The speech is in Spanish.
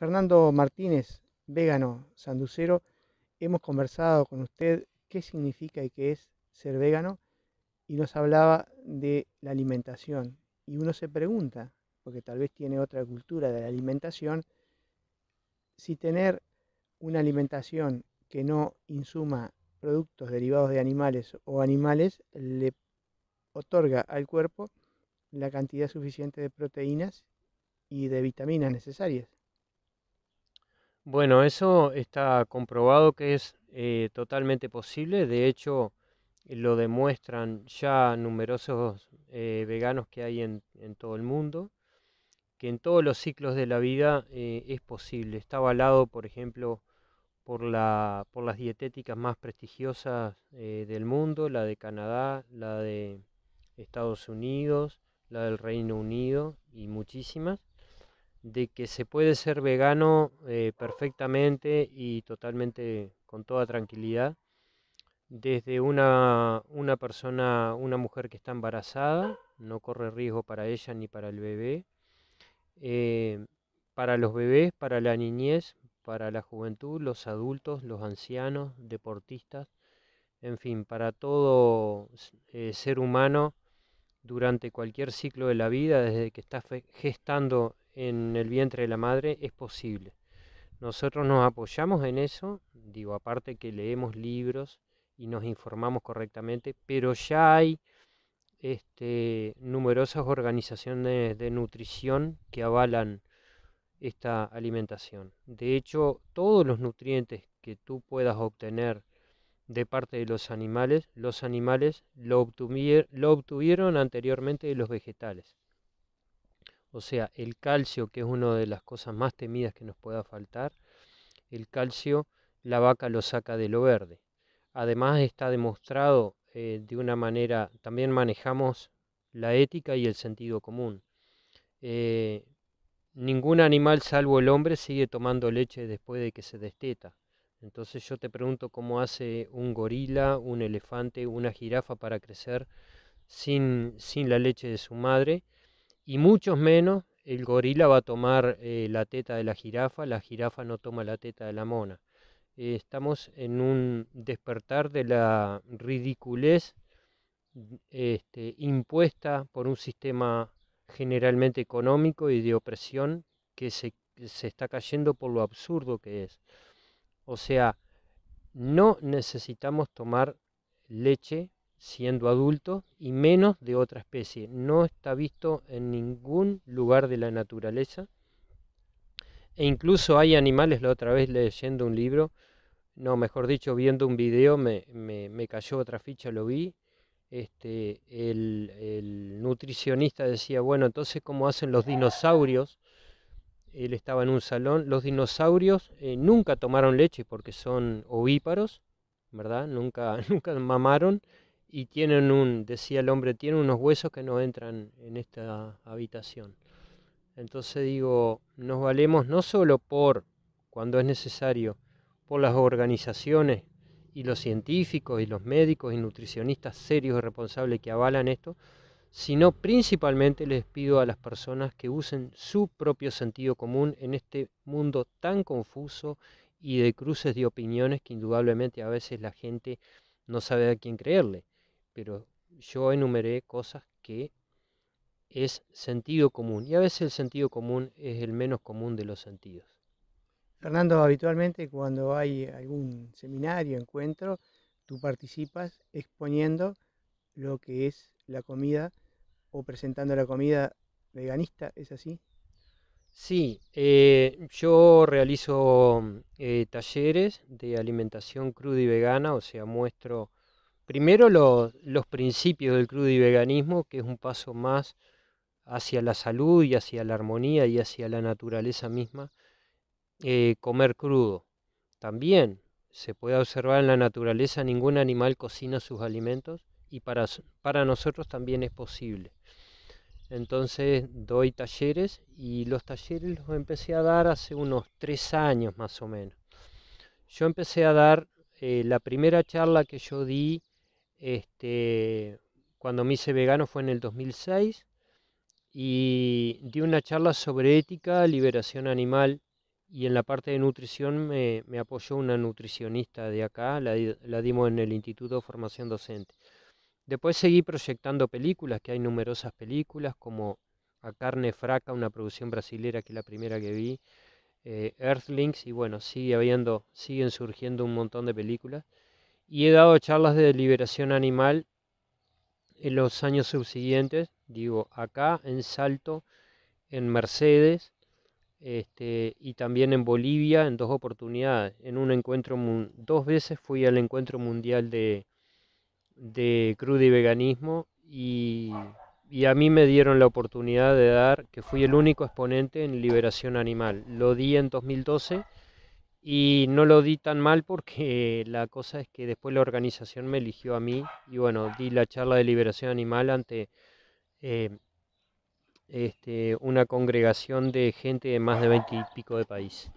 Fernando Martínez, vegano sanducero, hemos conversado con usted qué significa y qué es ser vegano y nos hablaba de la alimentación. Y uno se pregunta, porque tal vez tiene otra cultura de la alimentación, si tener una alimentación que no insuma productos derivados de animales o animales le otorga al cuerpo la cantidad suficiente de proteínas y de vitaminas necesarias. Bueno, eso está comprobado que es eh, totalmente posible. De hecho, lo demuestran ya numerosos eh, veganos que hay en, todo el mundo, que en todos los ciclos de la vida eh, es posible. Está avalado, por ejemplo, por las dietéticas más prestigiosas del mundo, la de Canadá, la de Estados Unidos, la del Reino Unido y muchísimas de que se puede ser vegano eh, perfectamente y totalmente con toda tranquilidad desde una, persona, una mujer que está embarazada, no corre riesgo para ella ni para el bebé, eh, para los bebés, para la niñez, para la juventud, los adultos, los ancianos, deportistas, en fin, para todo eh, ser humano durante cualquier ciclo de la vida, desde que está gestando en el vientre de la madre es posible. Nosotros nos apoyamos en eso, digo, aparte que leemos libros y nos informamos correctamente, pero ya hay este, numerosas organizaciones de nutrición que avalan esta alimentación. De hecho, todos los nutrientes que tú puedas obtener de parte de los animales, los animales lo, lo obtuvieron anteriormente de los vegetales. O sea, el calcio, que es una de las cosas más temidas que nos pueda faltar, el calcio la vaca lo saca de lo verde. Además está demostrado eh, de una manera, también manejamos la ética y el sentido común. Eh, ningún animal salvo el hombre sigue tomando leche después de que se desteta. Entonces yo te pregunto cómo hace un gorila, un elefante, una jirafa para crecer sin, sin la leche de su madre y muchos menos el gorila va a tomar eh, la teta de la jirafa, la jirafa no toma la teta de la mona. Eh, estamos en un despertar de la ridiculez mm, este, impuesta por un sistema generalmente económico y de opresión que se, se está cayendo por lo absurdo que es. O sea, no necesitamos tomar leche siendo adulto y menos de otra especie. No está visto en ningún lugar de la naturaleza. E incluso hay animales, la otra vez leyendo un libro, no, mejor dicho, viendo un video, me, me, cayó otra ficha, lo vi. Este, el, nutricionista decía, bueno, entonces, ¿cómo hacen los dinosaurios? Él estaba en un salón. Los dinosaurios eh, nunca tomaron leche porque son ovíparos, ¿verdad? Nunca, nunca mamaron y tienen un, decía el hombre, tienen unos huesos que no entran en esta habitación. Entonces digo, nos valemos no solo por, cuando es necesario, por las organizaciones y los científicos y los médicos y nutricionistas serios y responsables que avalan esto, sino principalmente les pido a las personas que usen su propio sentido común en este mundo tan confuso y de cruces de opiniones que indudablemente a veces la gente no sabe a quién creerle pero yo enumeré cosas que es sentido común y a veces el sentido común es el menos común de los sentidos. Fernando, habitualmente cuando hay algún seminario, encuentro, tú participas exponiendo lo que es la comida o presentando la comida veganista, ¿es así? Sí, eh, yo realizo eh, talleres de alimentación cruda y vegana, o sea, muestro Primero los, principios del crudo y veganismo, que es un paso más hacia la salud y hacia la armonía y hacia la naturaleza misma. Eh, comer crudo. También se puede observar en la naturaleza ningún animal cocina sus alimentos y para, para nosotros también es posible. Entonces doy talleres y los talleres los empecé a dar hace unos tres años más o menos. Yo empecé a dar eh, la primera charla que yo di este, cuando me hice vegano fue en el 2006 y di una charla sobre ética, liberación animal y en la parte de nutrición me, apoyó una nutricionista de acá, la, dimos en el Instituto de Formación Docente. Después seguí proyectando películas, que hay numerosas películas, como A Carne Fraca, una producción brasilera que es la primera que vi, eh, Earthlings, y bueno, sigue habiendo, siguen surgiendo un montón de películas y he dado charlas de liberación animal en los años subsiguientes, digo, acá en Salto, en Mercedes este, y también en Bolivia en dos oportunidades. En un encuentro, dos veces fui al encuentro mundial de, de crudo y veganismo y, y a mí me dieron la oportunidad de dar, que fui el único exponente en liberación animal. Lo di en 2012 y no lo di tan mal porque la cosa es que después la organización me eligió a mí y bueno, di la charla de liberación animal ante eh, este, una congregación de gente de más de 20 y pico de países.